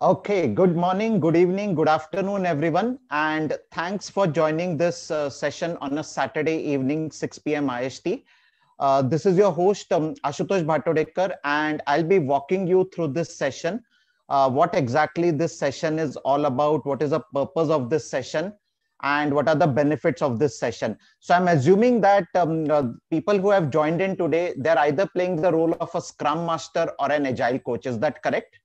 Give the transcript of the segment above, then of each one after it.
Okay, good morning, good evening, good afternoon, everyone. And thanks for joining this uh, session on a Saturday evening, 6 p.m. IST. Uh, this is your host, um, Ashutosh Bhattodekar, and I'll be walking you through this session, uh, what exactly this session is all about, what is the purpose of this session, and what are the benefits of this session. So I'm assuming that um, uh, people who have joined in today, they're either playing the role of a Scrum Master or an Agile coach. Is that correct?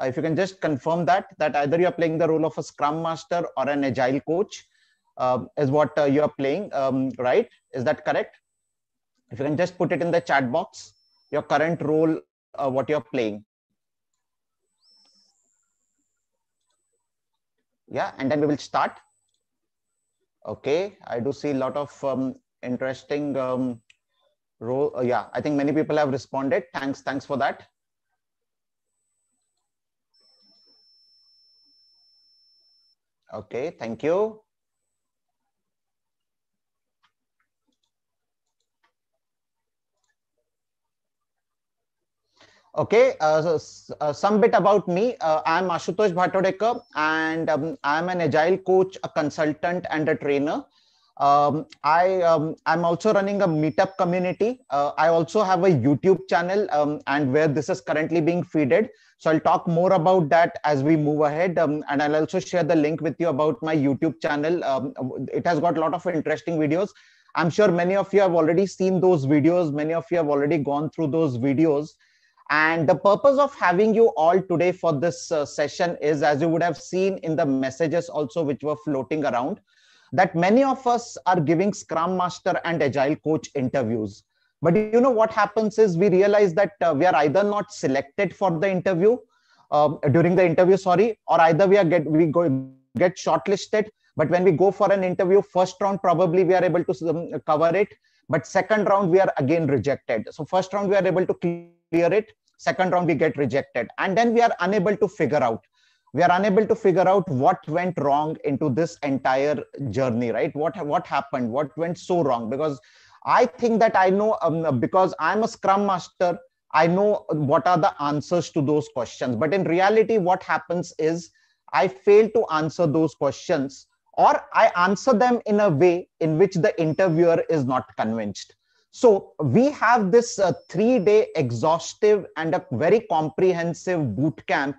Uh, if you can just confirm that, that either you're playing the role of a scrum master or an agile coach uh, is what uh, you're playing, um, right? Is that correct? If you can just put it in the chat box, your current role, uh, what you're playing. Yeah, and then we will start. Okay, I do see a lot of um, interesting um, role. Uh, yeah, I think many people have responded. Thanks, thanks for that. Okay, thank you. Okay, uh, so, uh, some bit about me. Uh, I'm Ashutosh Bhattodekar and um, I'm an agile coach, a consultant and a trainer. Um, I, um, I'm also running a meetup community. Uh, I also have a YouTube channel um, and where this is currently being feeded. So I'll talk more about that as we move ahead. Um, and I'll also share the link with you about my YouTube channel. Um, it has got a lot of interesting videos. I'm sure many of you have already seen those videos. Many of you have already gone through those videos. And the purpose of having you all today for this uh, session is, as you would have seen in the messages also, which were floating around, that many of us are giving Scrum Master and Agile Coach interviews but you know what happens is we realize that uh, we are either not selected for the interview um, during the interview sorry or either we are get we go get shortlisted but when we go for an interview first round probably we are able to um, cover it but second round we are again rejected so first round we are able to clear it second round we get rejected and then we are unable to figure out we are unable to figure out what went wrong into this entire journey right what what happened what went so wrong because I think that I know um, because I'm a scrum master, I know what are the answers to those questions. But in reality, what happens is I fail to answer those questions or I answer them in a way in which the interviewer is not convinced. So we have this uh, three-day exhaustive and a very comprehensive boot camp,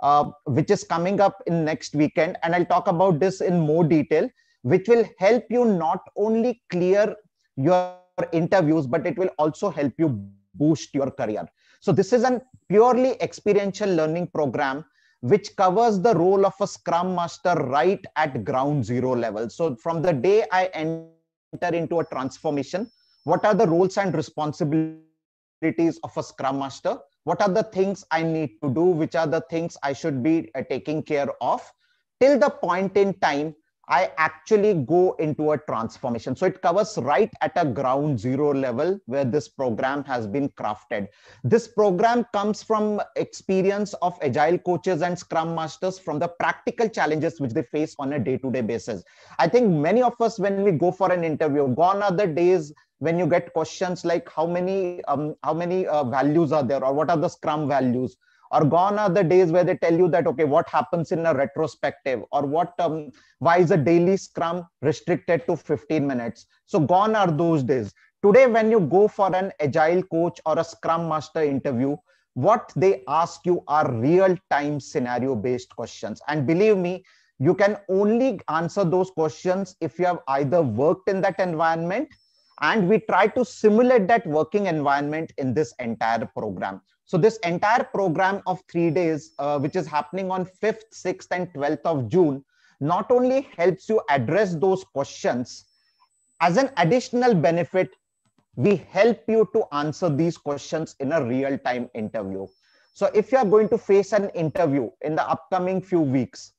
uh, which is coming up in next weekend. And I'll talk about this in more detail, which will help you not only clear your interviews, but it will also help you boost your career. So this is an purely experiential learning program which covers the role of a scrum master right at ground zero level. So from the day I enter into a transformation, what are the roles and responsibilities of a scrum master? What are the things I need to do? Which are the things I should be uh, taking care of? Till the point in time I actually go into a transformation. So it covers right at a ground zero level where this program has been crafted. This program comes from experience of agile coaches and scrum masters from the practical challenges which they face on a day-to-day basis. I think many of us, when we go for an interview, gone are the days when you get questions like how many um, how many uh, values are there or what are the scrum values or gone are the days where they tell you that okay what happens in a retrospective or what um, why is a daily scrum restricted to 15 minutes so gone are those days today when you go for an agile coach or a scrum master interview what they ask you are real time scenario based questions and believe me you can only answer those questions if you have either worked in that environment and we try to simulate that working environment in this entire program so this entire program of three days, uh, which is happening on 5th, 6th and 12th of June, not only helps you address those questions, as an additional benefit, we help you to answer these questions in a real-time interview. So if you are going to face an interview in the upcoming few weeks,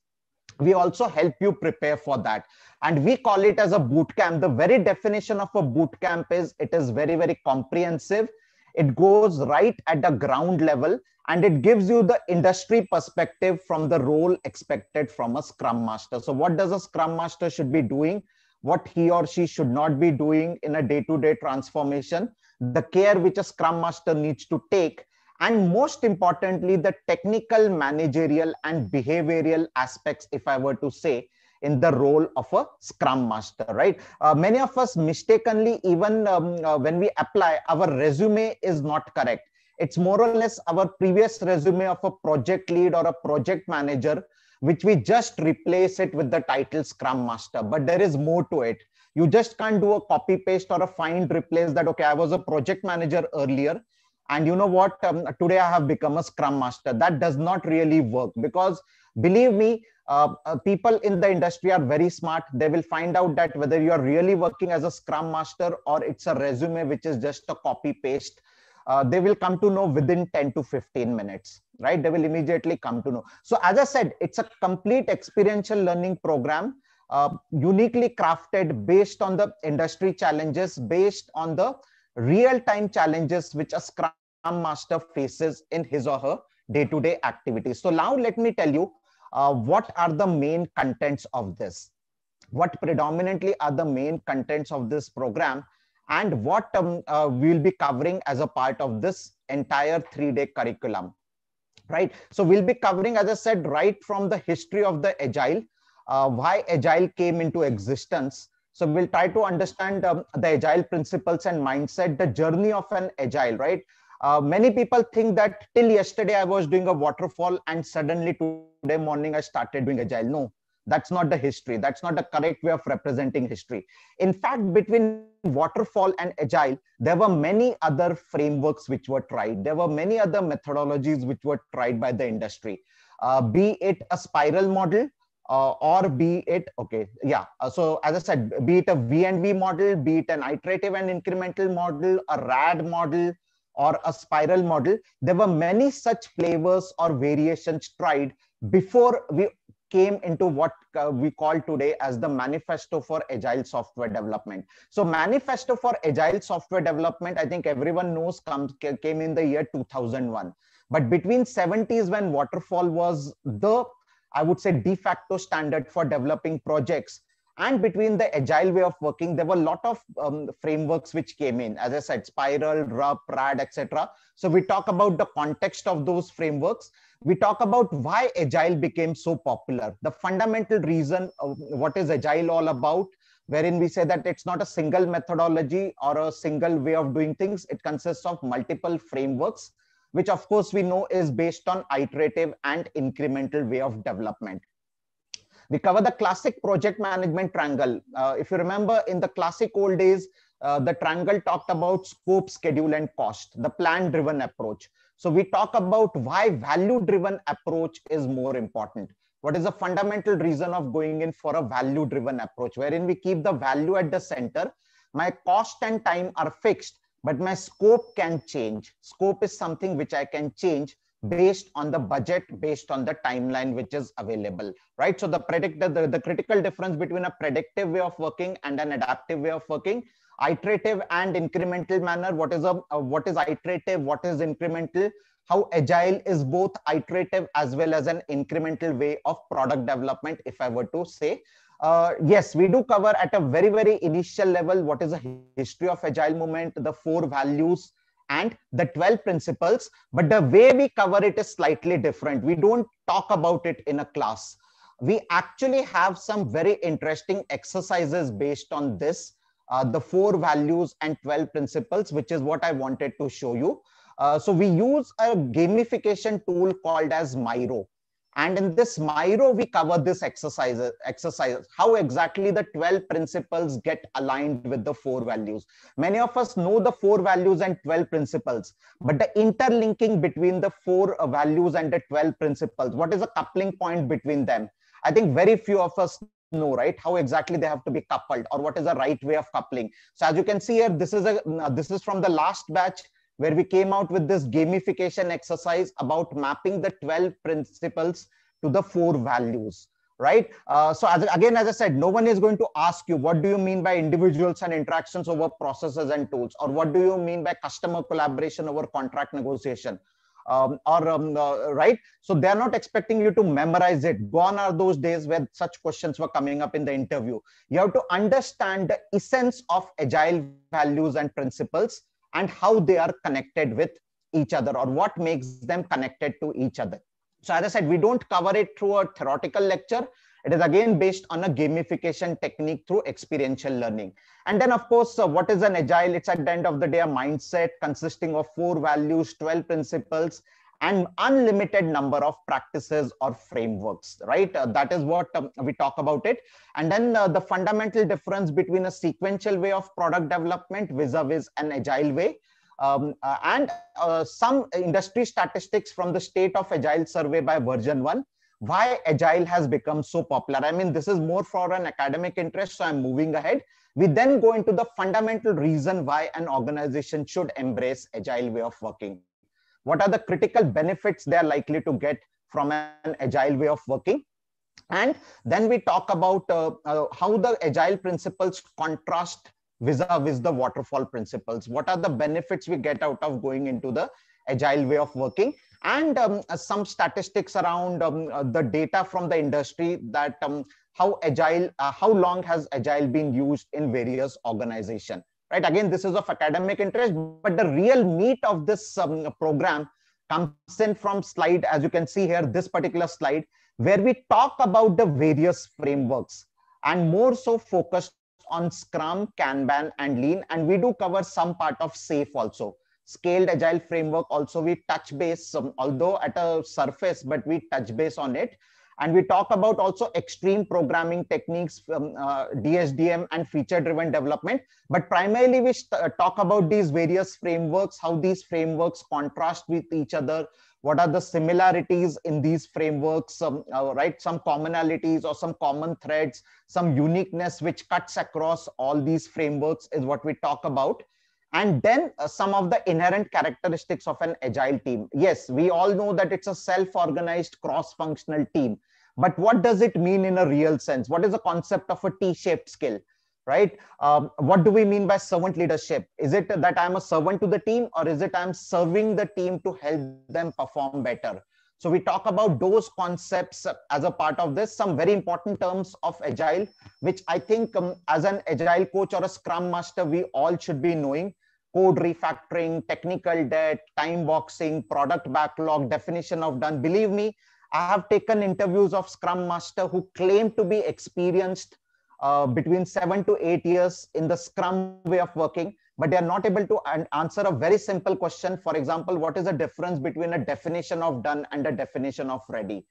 we also help you prepare for that and we call it as a boot camp the very definition of a boot camp is it is very very comprehensive it goes right at the ground level and it gives you the industry perspective from the role expected from a scrum master. So what does a scrum master should be doing? What he or she should not be doing in a day-to-day transformation, the care which a scrum master needs to take, and most importantly, the technical, managerial, and behavioral aspects, if I were to say, in the role of a scrum master right uh, many of us mistakenly even um, uh, when we apply our resume is not correct it's more or less our previous resume of a project lead or a project manager which we just replace it with the title scrum master but there is more to it you just can't do a copy paste or a find replace that okay i was a project manager earlier and you know what um, today i have become a scrum master that does not really work because believe me uh, uh, people in the industry are very smart. They will find out that whether you are really working as a scrum master or it's a resume, which is just a copy paste, uh, they will come to know within 10 to 15 minutes, right? They will immediately come to know. So as I said, it's a complete experiential learning program. Uh, uniquely crafted based on the industry challenges, based on the real-time challenges which a Scrum Master faces in his or her day to -day activities. So now let me tell you uh, what are the main contents of this? What predominantly are the main contents of this program and what um, uh, we'll be covering as a part of this entire three-day curriculum, right? So we'll be covering, as I said, right from the history of the Agile, uh, why Agile came into existence. So we'll try to understand um, the Agile principles and mindset, the journey of an Agile, right? uh, many people think that till yesterday i was doing a waterfall and suddenly today morning i started doing agile no that's not the history that's not the correct way of representing history in fact between waterfall and agile there were many other frameworks which were tried there were many other methodologies which were tried by the industry uh, be it a spiral model uh, or be it okay yeah uh, so as i said be it a v and v model be it an iterative and incremental model a rad model or a spiral model. There were many such flavors or variations tried before we came into what uh, we call today as the manifesto for agile software development so manifesto for agile software development i think everyone knows came in the year 2001 but between 70s when waterfall was the i would say de facto standard for developing projects and between the agile way of working there were a lot of um, frameworks which came in as i said spiral rup rad etc so we talk about the context of those frameworks we talk about why agile became so popular the fundamental reason what is agile all about wherein we say that it's not a single methodology or a single way of doing things it consists of multiple frameworks which of course we know is based on iterative and incremental way of development we cover the classic project management triangle. Uh, if you remember in the classic old days, uh, the triangle talked about scope, schedule, and cost, the plan-driven approach. So we talk about why value-driven approach is more important. What is the fundamental reason of going in for a value-driven approach, wherein we keep the value at the center. My cost and time are fixed, but my scope can change. Scope is something which I can change based on the budget, based on the timeline which is available, right? So the predict the, the critical difference between a predictive way of working and an adaptive way of working, iterative and incremental manner, what is, a, what is iterative, what is incremental, how agile is both iterative as well as an incremental way of product development, if I were to say. Uh, yes, we do cover at a very, very initial level what is the history of agile movement, the four values, and the 12 principles, but the way we cover it is slightly different. We don't talk about it in a class. We actually have some very interesting exercises based on this, uh, the four values and 12 principles, which is what I wanted to show you. Uh, so we use a gamification tool called as Miro. And in this Myro, we cover this exercise, exercise, how exactly the 12 principles get aligned with the four values. Many of us know the four values and 12 principles, but the interlinking between the four uh, values and the 12 principles, what is the coupling point between them? I think very few of us know, right? How exactly they have to be coupled or what is the right way of coupling. So as you can see here, this is, a, this is from the last batch where we came out with this gamification exercise about mapping the 12 principles to the four values right uh, so as, again as i said no one is going to ask you what do you mean by individuals and interactions over processes and tools or what do you mean by customer collaboration over contract negotiation um, or um, uh, right so they're not expecting you to memorize it gone are those days where such questions were coming up in the interview you have to understand the essence of agile values and principles and how they are connected with each other or what makes them connected to each other. So as I said, we don't cover it through a theoretical lecture. It is again based on a gamification technique through experiential learning. And then, of course, uh, what is an agile? It's at the end of the day a mindset consisting of four values, 12 principles, and unlimited number of practices or frameworks, right? Uh, that is what um, we talk about it. And then uh, the fundamental difference between a sequential way of product development vis-a-vis an agile way. Um, uh, and uh, some industry statistics from the state of agile survey by version 1 why agile has become so popular i mean this is more for an academic interest so i'm moving ahead we then go into the fundamental reason why an organization should embrace agile way of working what are the critical benefits they are likely to get from an agile way of working and then we talk about uh, uh, how the agile principles contrast vis-a-vis the waterfall principles what are the benefits we get out of going into the agile way of working and um, uh, some statistics around um, uh, the data from the industry that um, how agile uh, how long has agile been used in various organizations right again this is of academic interest but the real meat of this um, program comes in from slide as you can see here this particular slide where we talk about the various frameworks and more so focused on scrum kanban and lean and we do cover some part of safe also scaled agile framework also we touch base um, although at a surface but we touch base on it and we talk about also extreme programming techniques from uh, DSDM and feature-driven development. But primarily, we uh, talk about these various frameworks, how these frameworks contrast with each other, what are the similarities in these frameworks, um, uh, right? Some commonalities or some common threads, some uniqueness which cuts across all these frameworks is what we talk about and then uh, some of the inherent characteristics of an agile team. Yes, we all know that it's a self-organized cross-functional team. But what does it mean in a real sense? What is the concept of a T-shaped skill? right? Um, what do we mean by servant leadership? Is it that I'm a servant to the team or is it I'm serving the team to help them perform better? So we talk about those concepts as a part of this, some very important terms of agile, which I think um, as an agile coach or a scrum master, we all should be knowing code refactoring, technical debt, time boxing, product backlog, definition of done. Believe me, I have taken interviews of Scrum Master who claim to be experienced uh, between seven to eight years in the Scrum way of working, but they are not able to answer a very simple question. For example, what is the difference between a definition of done and a definition of ready?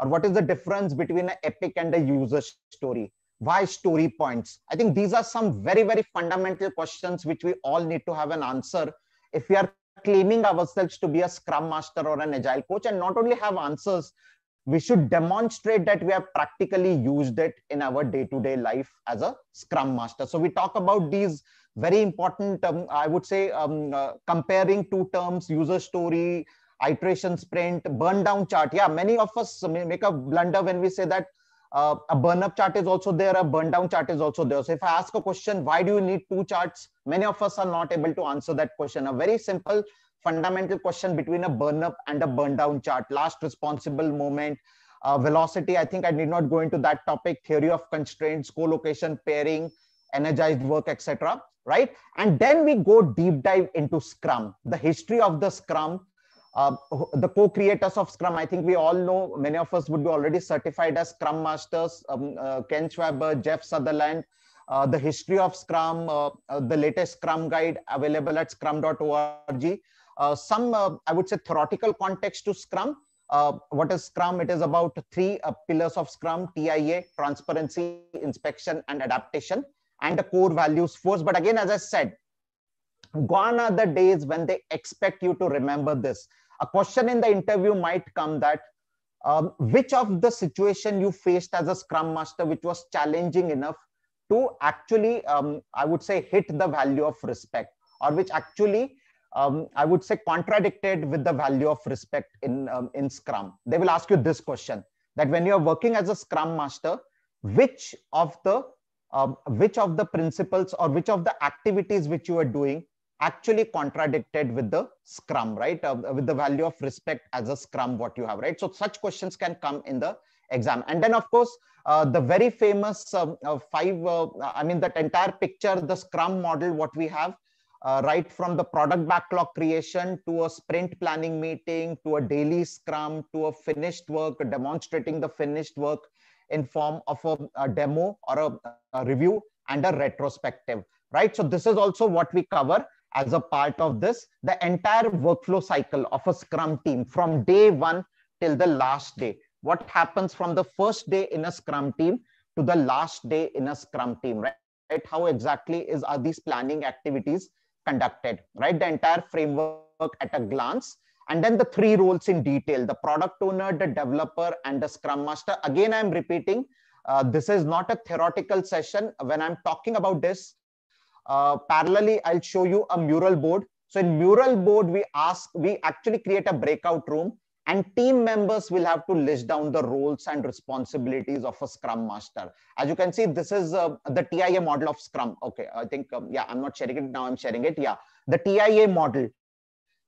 Or what is the difference between an epic and a user story? Why story points? I think these are some very, very fundamental questions which we all need to have an answer if we are claiming ourselves to be a scrum master or an agile coach and not only have answers we should demonstrate that we have practically used it in our day-to-day life as a scrum master so we talk about these very important um, i would say um, uh, comparing two terms user story iteration sprint burn down chart yeah many of us make a blunder when we say that uh, a burn up chart is also there, a burn down chart is also there. So if I ask a question, why do you need two charts? Many of us are not able to answer that question. A very simple fundamental question between a burn up and a burn down chart, last responsible moment, uh, velocity. I think I need not go into that topic, theory of constraints, co-location, pairing, energized work, etc. Right. And then we go deep dive into Scrum, the history of the Scrum, uh, the co-creators of Scrum, I think we all know, many of us would be already certified as Scrum Masters, um, uh, Ken Schwaber, Jeff Sutherland, uh, the history of Scrum, uh, uh, the latest Scrum guide available at scrum.org. Uh, some, I would say, theoretical context to Scrum. what is Scrum? It is about three pillars of Scrum, TIA, transparency, inspection, and adaptation, and the core values force. But again, as I said, gone are the days when they expect you to remember this a question in the interview might come that um, which of the situation you faced as a scrum master which was challenging enough to actually um, i would say hit the value of respect or which actually um, i would say contradicted with the value of respect in um, in scrum they will ask you this question that when you are working as a scrum master which of the um, which of the principles or which of the activities which you are doing actually contradicted with the scrum right uh, with the value of respect as a scrum what you have right so such questions can come in the exam and then of course uh, the very famous um, uh, five uh, i mean that entire picture the scrum model what we have uh, right from the product backlog creation to a sprint planning meeting to a daily scrum to a finished work demonstrating the finished work in form of a, a demo or a, a review and a retrospective right so this is also what we cover as a part of this, the entire workflow cycle of a Scrum team from day one till the last day. What happens from the first day in a Scrum team to the last day in a Scrum team, right? right? How exactly is are these planning activities conducted, right? The entire framework at a glance and then the three roles in detail, the product owner, the developer and the Scrum Master. Again, I'm repeating, uh, this is not a theoretical session. When I'm talking about this, uh, parallelly, I'll show you a mural board. So in mural board, we ask, we actually create a breakout room and team members will have to list down the roles and responsibilities of a scrum master. As you can see, this is uh, the TIA model of scrum. Okay, I think, um, yeah, I'm not sharing it now, I'm sharing it. Yeah, the TIA model.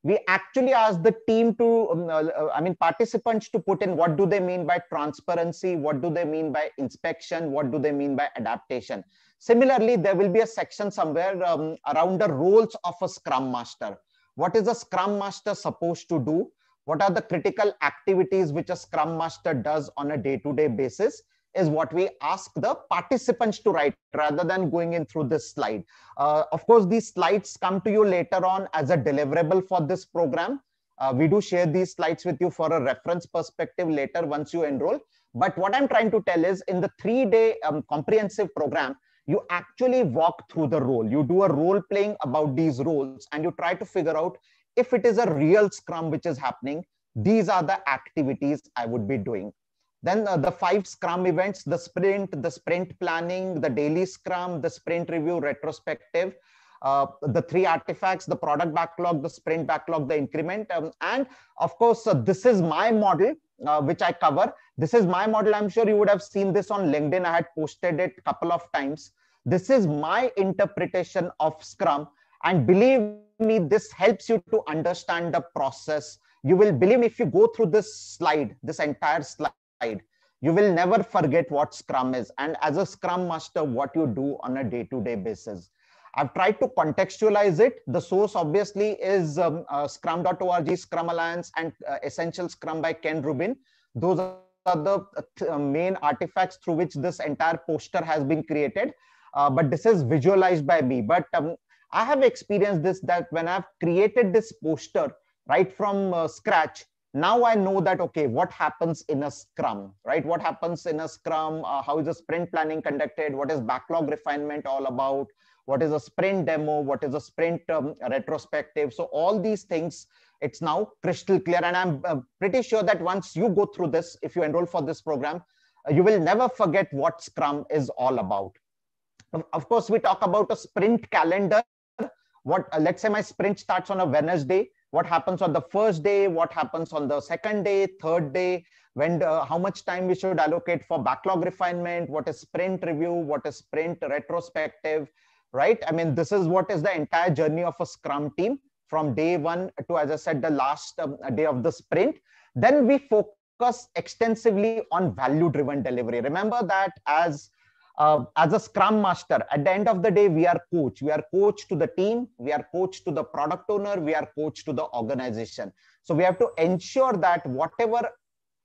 We actually ask the team to, um, uh, uh, I mean, participants to put in what do they mean by transparency? What do they mean by inspection? What do they mean by adaptation? Similarly, there will be a section somewhere um, around the roles of a Scrum Master. What is a Scrum Master supposed to do? What are the critical activities which a Scrum Master does on a day-to-day -day basis? is what we ask the participants to write rather than going in through this slide. Uh, of course, these slides come to you later on as a deliverable for this program. Uh, we do share these slides with you for a reference perspective later once you enroll. But what I'm trying to tell is in the three-day um, comprehensive program, you actually walk through the role. You do a role playing about these roles and you try to figure out if it is a real scrum which is happening. These are the activities I would be doing. Then uh, the five scrum events, the sprint, the sprint planning, the daily scrum, the sprint review retrospective, uh, the three artifacts, the product backlog, the sprint backlog, the increment. Um, and of course, uh, this is my model uh, which I cover. This is my model. I'm sure you would have seen this on LinkedIn. I had posted it couple of times. This is my interpretation of Scrum. And believe me, this helps you to understand the process. You will believe me if you go through this slide, this entire slide, you will never forget what Scrum is. And as a Scrum master, what you do on a day to day basis. I've tried to contextualize it. The source obviously is um, uh, scrum.org, Scrum Alliance, and uh, Essential Scrum by Ken Rubin. Those are the uh, uh, main artifacts through which this entire poster has been created. Uh, but this is visualized by me. But um, I have experienced this that when I've created this poster right from scratch, now I know that, okay, what happens in a scrum, right? What happens in a scrum? how is the sprint planning conducted? What is backlog refinement all about? what is a sprint demo, what is a sprint um, retrospective. So all these things, it's now crystal clear. And I'm uh, pretty sure that once you go through this, if you enroll for this program, uh, you will never forget what Scrum is all about. Of course, we talk about a sprint calendar. What uh, Let's say my sprint starts on a Wednesday. What happens on the first day? What happens on the second day, third day? When uh, how much time we should allocate for backlog refinement? What is sprint review? What is sprint retrospective? right? I mean, this is what is the entire journey of a Scrum team from day one to, as I said, the last um, day of the sprint. Then we focus extensively on value-driven delivery. Remember that as uh, as a scrum master at the end of the day we are coach we are coach to the team we are coach to the product owner we are coach to the organization so we have to ensure that whatever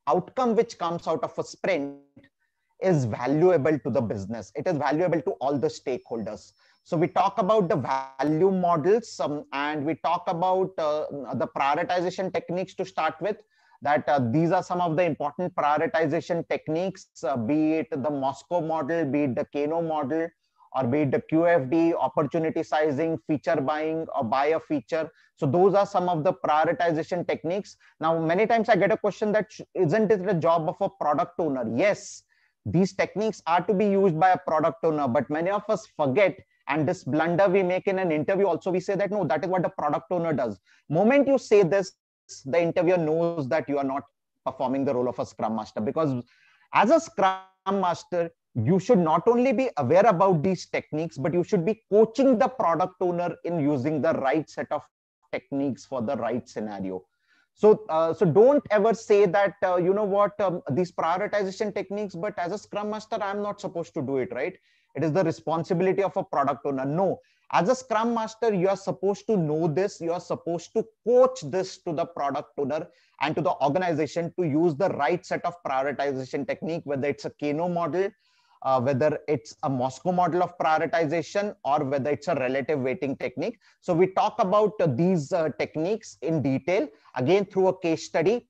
outcome which comes out of a sprint is valuable to the business it is valuable to all the stakeholders so we talk about the value models um, and we talk about uh, the prioritization techniques to start with that uh, these are some of the important prioritization techniques, uh, be it the Moscow model, be it the Kano model, or be it the QFD, opportunity sizing, feature buying, or buy a feature. So those are some of the prioritization techniques. Now, many times I get a question that isn't it the job of a product owner? Yes, these techniques are to be used by a product owner, but many of us forget and this blunder we make in an interview also we say that no that is what the product owner does moment you say this the interviewer knows that you are not performing the role of a scrum master because as a scrum master you should not only be aware about these techniques but you should be coaching the product owner in using the right set of techniques for the right scenario so uh, so don't ever say that uh, you know what um, these prioritization techniques but as a scrum master i'm not supposed to do it right it is the responsibility of a product owner no as a scrum master you are supposed to know this you are supposed to coach this to the product owner and to the organization to use the right set of prioritization technique whether it's a kano model uh, whether it's a Moscow model of prioritization or whether it's a relative weighting technique. So we talk about uh, these uh, techniques in detail, again through a case study.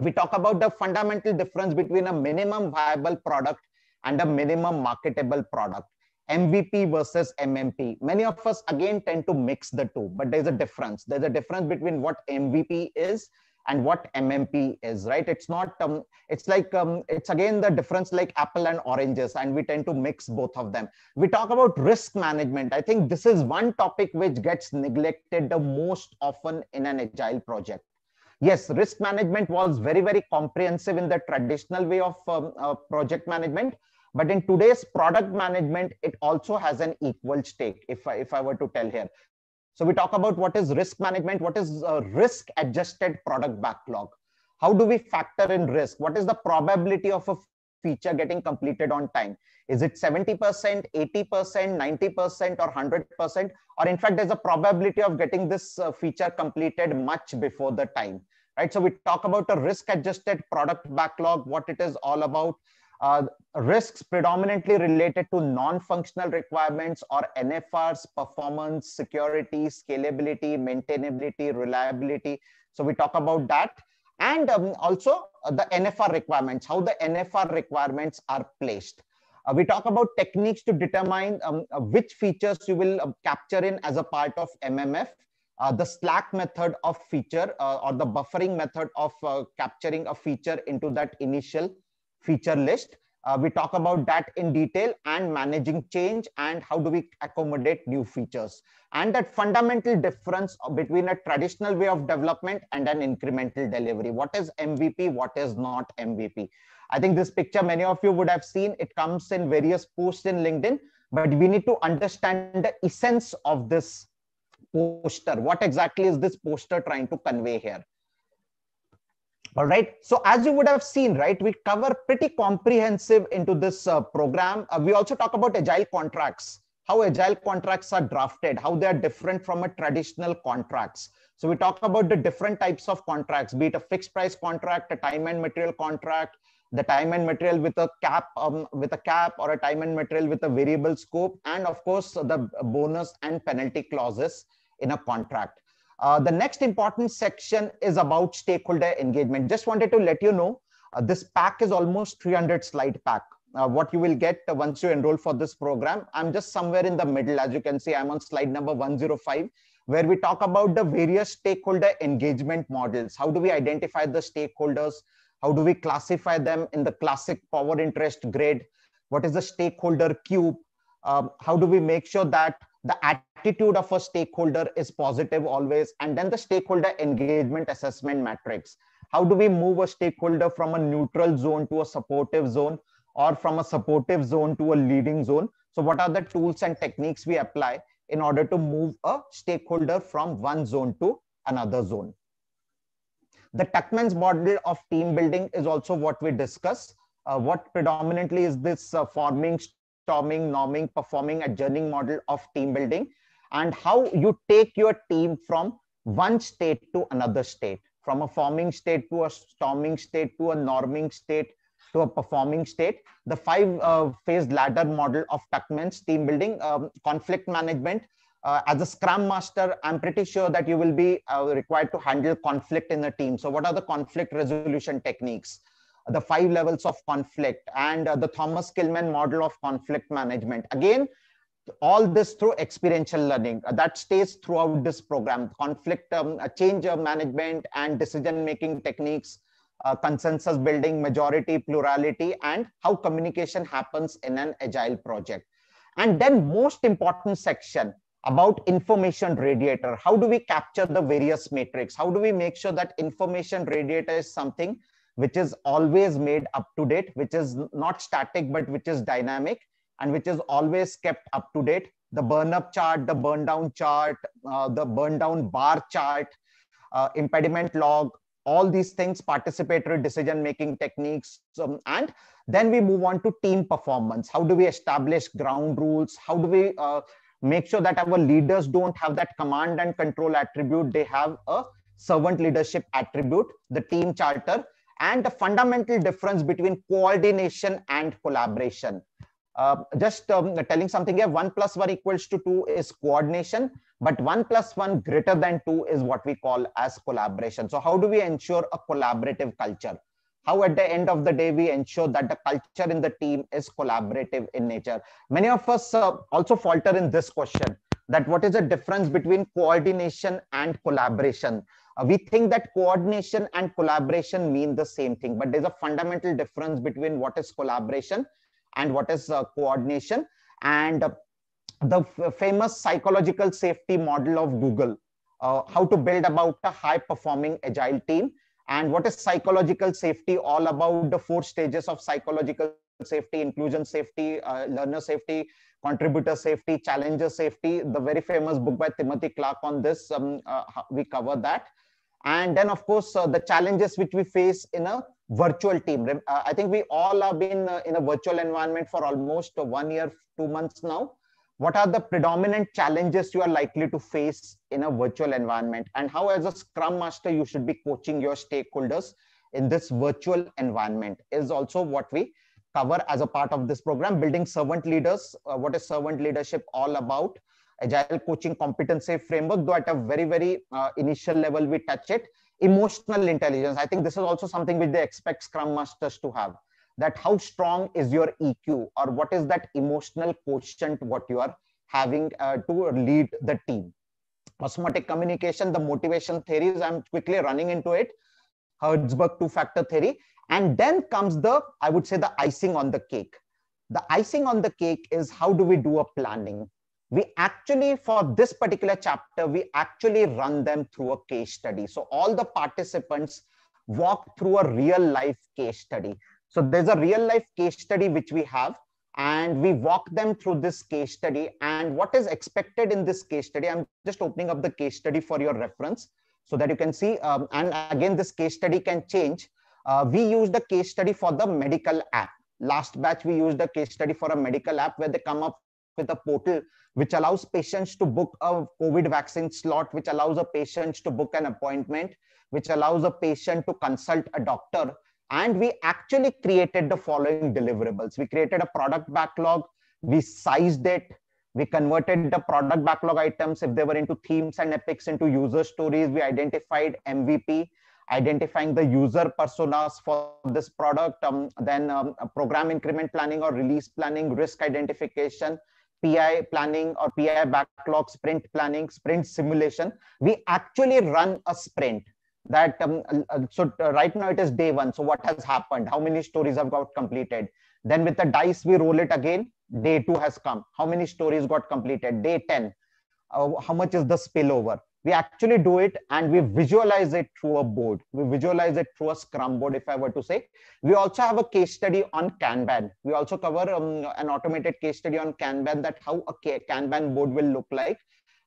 We talk about the fundamental difference between a minimum viable product and a minimum marketable product. MVP versus MMP. Many of us again tend to mix the two, but there's a difference. There's a difference between what MVP is and what mmp is right it's not um, it's like um, it's again the difference like apple and oranges and we tend to mix both of them we talk about risk management i think this is one topic which gets neglected the most often in an agile project yes risk management was very very comprehensive in the traditional way of um, uh, project management but in today's product management it also has an equal stake if i if i were to tell here so we talk about what is risk management, what is risk adjusted product backlog. How do we factor in risk? What is the probability of a feature getting completed on time? Is it 70%, 80%, 90% or 100%? Or in fact, there's a probability of getting this uh, feature completed much before the time, right? So we talk about a risk adjusted product backlog, what it is all about risks predominantly related to non-functional requirements or NFRs, performance, security, scalability, maintainability, reliability. So we talk about that. And um, also uh, the NFR requirements, how the NFR requirements are placed. Uh, we talk about techniques to determine um, uh, which features you will uh, capture in as a part of MMF. Uh, the slack method of feature uh, or the buffering method of capturing a feature into that initial feature list. Uh, we talk about that in detail and managing change and how do we accommodate new features and that fundamental difference between a traditional way of development and an incremental delivery. What is MVP? What is not MVP? I think this picture many of you would have seen. It comes in various posts in LinkedIn, but we need to understand the essence of this poster. What exactly is this poster trying to convey here? all right. So as you would have seen, right, we cover pretty comprehensive into this uh, program. Uh, we also talk about agile contracts, how agile contracts are drafted, how they are different from a traditional contracts. So we talk about the different types of contracts, be it a fixed price contract, a time and material contract, the time and material with a cap um, with a cap or a time and material with a variable scope, and of course the bonus and penalty clauses in a contract. Uh, the next important section is about stakeholder engagement. Just wanted to let you know, uh, this pack is almost 300 slide pack. Uh, what you will get once you enroll for this program. I'm just somewhere in the middle. As you can see, I'm on slide number 105, where we talk about the various stakeholder engagement models. How do we identify the stakeholders? How do we classify them in the classic power interest grid? What is the stakeholder cube? Um, how do we make sure that the attitude of a stakeholder is positive always and then the stakeholder engagement assessment matrix how do we move a stakeholder from a neutral zone to a supportive zone or from a supportive zone to a leading zone so what are the tools and techniques we apply in order to move a stakeholder from one zone to another zone the tuckman's model of team building is also what we discuss uh, what predominantly is this uh, forming Forming, norming, performing, adjourning model of team building and how you take your team from one state to another state, from a forming state to a storming state to a norming state to a performing state. The five uh, phase ladder model of Tuckman's team building, um, conflict management. Uh, as a scrum master, I'm pretty sure that you will be uh, required to handle conflict in the team. So what are the conflict resolution techniques? the five levels of conflict and uh, the Thomas Kilman model of conflict management. Again, all this through experiential learning uh, that stays throughout this program conflict um, uh, change of management and decision making techniques uh, consensus building majority plurality and how communication happens in an agile project and then most important section about information radiator how do we capture the various matrix how do we make sure that information radiator is something which is always made up to date, which is not static, but which is dynamic and which is always kept up to date. The burn up chart, the burn down chart, uh, the burn down bar chart, uh, impediment log, all these things, participatory decision making techniques. Um, and then we move on to team performance. How do we establish ground rules? How do we uh, make sure that our leaders don't have that command and control attribute? They have a servant leadership attribute, the team charter, and the fundamental difference between coordination and collaboration. Uh, just um, telling something here, 1 plus 1 equals to 2 is coordination, but 1 plus 1 greater than 2 is what we call as collaboration. So how do we ensure a collaborative culture? How at the end of the day, we ensure that the culture in the team is collaborative in nature. Many of us uh, also falter in this question that what is the difference between coordination and collaboration we think that coordination and collaboration mean the same thing, but there's a fundamental difference between what is collaboration and what is uh, coordination. And uh, the famous psychological safety model of Google, uh, how to build about a high performing agile team and what is psychological safety all about the four stages of psychological safety, inclusion safety, uh, learner safety, contributor safety, challenger safety, the very famous book by Timothy Clark on this, um, uh, we cover that. And then, of course, uh, the challenges which we face in a virtual team. Uh, I think we all have been uh, in a virtual environment for almost one year, two months now. What are the predominant challenges you are likely to face in a virtual environment? And how, as a Scrum Master, you should be coaching your stakeholders in this virtual environment is also what we cover as a part of this program building servant leaders uh, what is servant leadership all about agile coaching competency framework though at a very very uh, initial level we touch it emotional intelligence i think this is also something which they expect scrum masters to have that how strong is your eq or what is that emotional quotient what you are having uh, to lead the team osmotic communication the motivation theories i'm quickly running into it hertzberg two factor theory and then comes the i would say the icing on the cake the icing on the cake is how do we do a planning we actually for this particular chapter we actually run them through a case study so all the participants walk through a real life case study so there's a real life case study which we have and we walk them through this case study and what is expected in this case study i'm just opening up the case study for your reference so that you can see um, and again this case study can change uh, we use the case study for the medical app last batch we used the case study for a medical app where they come up with a portal which allows patients to book a COVID vaccine slot, which allows a patient to book an appointment, which allows a patient to consult a doctor. And we actually created the following deliverables. We created a product backlog, we sized it, we converted the product backlog items if they were into themes and epics into user stories. We identified MVP, identifying the user personas for this product, um, then um, program increment planning or release planning, risk identification, PI planning or PI backlog, sprint planning, sprint simulation. We actually run a sprint that um, uh, so uh, right now it is day one so what has happened how many stories have got completed then with the dice we roll it again day two has come how many stories got completed day 10 uh, how much is the spillover we actually do it and we visualize it through a board. We visualize it through a scrum board, if I were to say. We also have a case study on Kanban. We also cover um, an automated case study on Kanban that how a Kanban board will look like.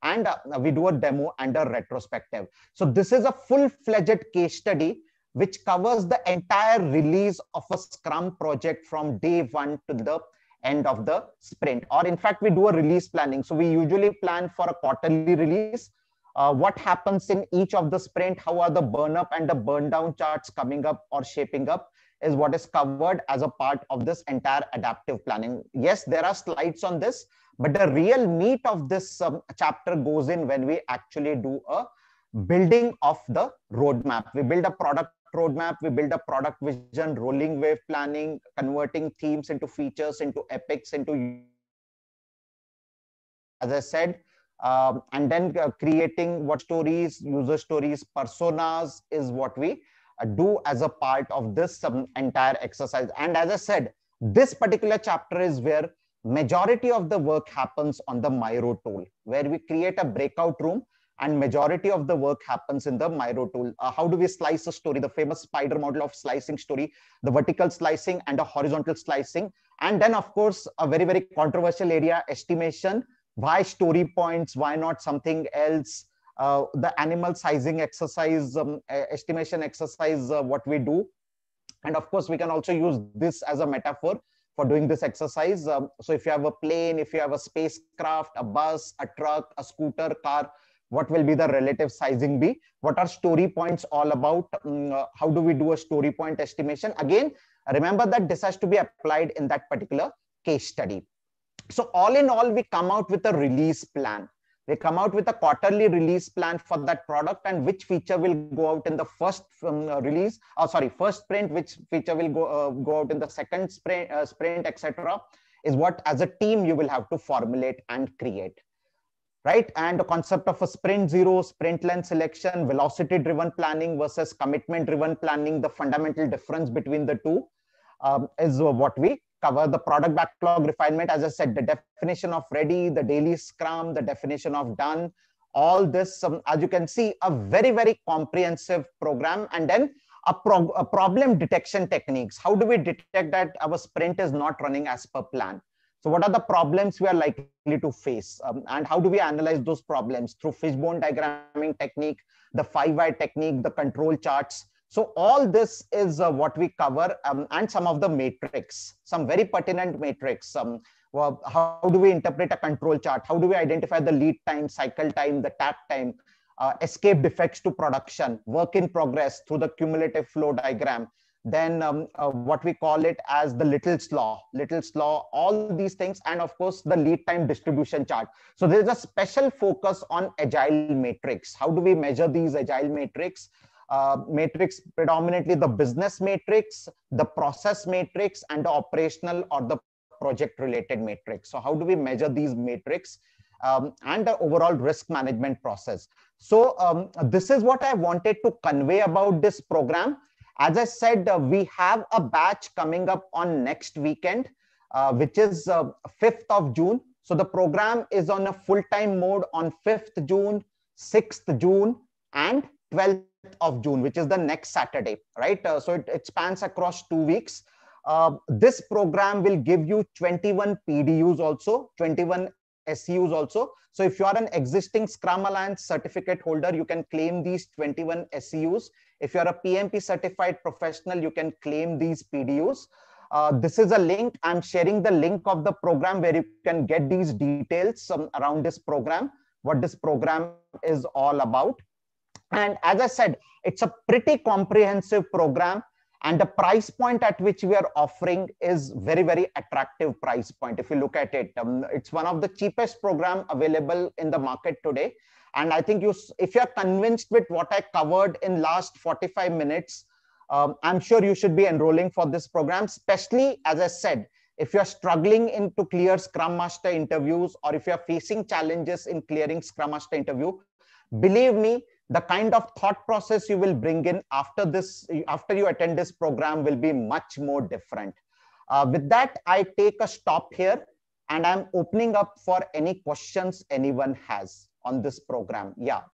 And uh, we do a demo and a retrospective. So this is a full-fledged case study which covers the entire release of a Scrum project from day one to the end of the sprint. Or in fact, we do a release planning. So we usually plan for a quarterly release uh, what happens in each of the sprint, how are the burn up and the burn down charts coming up or shaping up is what is covered as a part of this entire adaptive planning. Yes, there are slides on this, but the real meat of this um, chapter goes in when we actually do a building of the roadmap. We build a product roadmap, we build a product vision, rolling wave planning, converting themes into features, into epics, into as I said, um, and then uh, creating what stories, user stories, personas is what we uh, do as a part of this um, entire exercise. And as I said, this particular chapter is where majority of the work happens on the Myro tool, where we create a breakout room and majority of the work happens in the Myro tool. Uh, how do we slice a story? The famous spider model of slicing story, the vertical slicing and a horizontal slicing. And then of course, a very, very controversial area, estimation, why story points why not something else uh, the animal sizing exercise um, estimation exercise uh, what we do and of course we can also use this as a metaphor for doing this exercise um, so if you have a plane if you have a spacecraft a bus a truck a scooter car what will be the relative sizing be what are story points all about um, how do we do a story point estimation again remember that this has to be applied in that particular case study so all in all, we come out with a release plan. We come out with a quarterly release plan for that product and which feature will go out in the first um, uh, release, or oh, uh, sorry, first sprint, which feature will go, uh, go out in the second sprint, uh, sprint etc. is what as a team you will have to formulate and create right? And the concept of a sprint zero, sprint length selection, velocity driven planning versus commitment driven planning, the fundamental difference between the two um, is what we cover the product backlog refinement, as I said, the definition of ready, the daily scrum, the definition of done, all this, um, as you can see, a very, very comprehensive program. And then a, pro a, problem detection techniques. How do we detect that our sprint is not running as per plan? So what are the problems we are likely to face? Um, and how do we analyze those problems? Through fishbone diagramming technique, the 5 why technique, the control charts, so all this is uh, what we cover um, and some of the matrix, some very pertinent matrix. Um, well, how do we interpret a control chart? How do we identify the lead time, cycle time, the tap time, uh, escape defects to production, work in progress through the cumulative flow diagram? Then um, uh, what we call it as the Little's law, Little's law, all these things, and of course the lead time distribution chart. So there's a special focus on agile matrix. How do we measure these agile matrix? Uh, matrix, predominantly the business matrix, the process matrix, and the operational or the project related matrix. So how do we measure these matrix um, and the overall risk management process? So um, this is what I wanted to convey about this program. As I said, uh, we have a batch coming up on next weekend, uh, which is 5th uh, of June. So the program is on a full-time mode on 5th June, 6th June, and 12th of June, which is the next Saturday, right? Uh, so it, it, spans across two weeks. Uh, this program will give you 21 PDUs also, 21 SEUs also. So if you are an existing Scrum Alliance certificate holder, you can claim these 21 SEUs. If you are a PMP certified professional, you can claim these PDUs. Uh, this is a link. I'm sharing the link of the program where you can get these details um, around this program, what this program is all about. And as I said, it's a pretty comprehensive program and the price point at which we are offering is very, very attractive price point. If you look at it, um, it's one of the cheapest program available in the market today. And I think you, if you're convinced with what I covered in last 45 minutes, um, I'm sure you should be enrolling for this program, especially as I said, if you're struggling into clear Scrum Master interviews or if you're facing challenges in clearing Scrum Master interview, believe me, the kind of thought process you will bring in after this, after you attend this program will be much more different. Uh, with that, I take a stop here and I'm opening up for any questions anyone has on this program. Yeah,